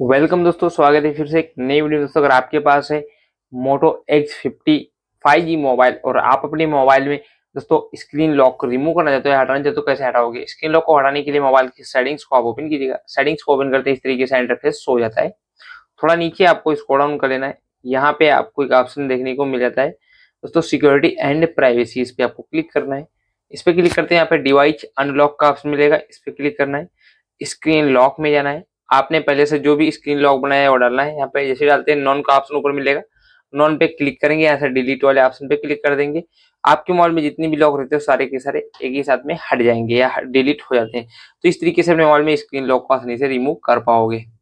welcome दोस्तों स्वागत है फिर से एक नई वीडियो दोस्तों अगर आपके पास है Moto X fifty five G mobile और आप अपने मोबाइल में दोस्तों स्क्रीन लॉक को रिमूव करना चाहते हो हटाना चाहते हो तो कैसे हटाओगे स्क्रीन लॉक को हटाने के लिए मोबाइल की सेटिंग्स को आप ओपन कीजिएगा सेटिंग्स को ओपन करते इस तरीके से इंटरफेस हो जाता है थोड़ा नीचे आपको इसको डाउन कर लेना है यहाँ पे आपको एक ऑप्शन देखने को मिल जाता है दोस्तों सिक्योरिटी एंड प्राइवेसी इस पर आपको क्लिक करना है इस पर क्लिक करते हैं यहाँ पे डिवाइस अनलॉक का ऑप्शन मिलेगा इस पर क्लिक करना है स्क्रीन लॉक में जाना है आपने पहले से जो भी स्क्रीन लॉक बनाया है वो डालना है यहाँ पे जैसे डालते हैं नॉन का ऑप्शन ऊपर मिलेगा नॉन पे क्लिक करेंगे यहाँ से डिलीट वाले ऑप्शन पे क्लिक कर देंगे आपके मोबाइल में जितनी भी लॉक रहते हैं सारे के सारे एक ही साथ में हट जाएंगे या डिलीट हो जाते हैं तो इस तरीके से अपने मोबाइल में स्क्रीन लॉक को आसानी से रिमूव कर पाओगे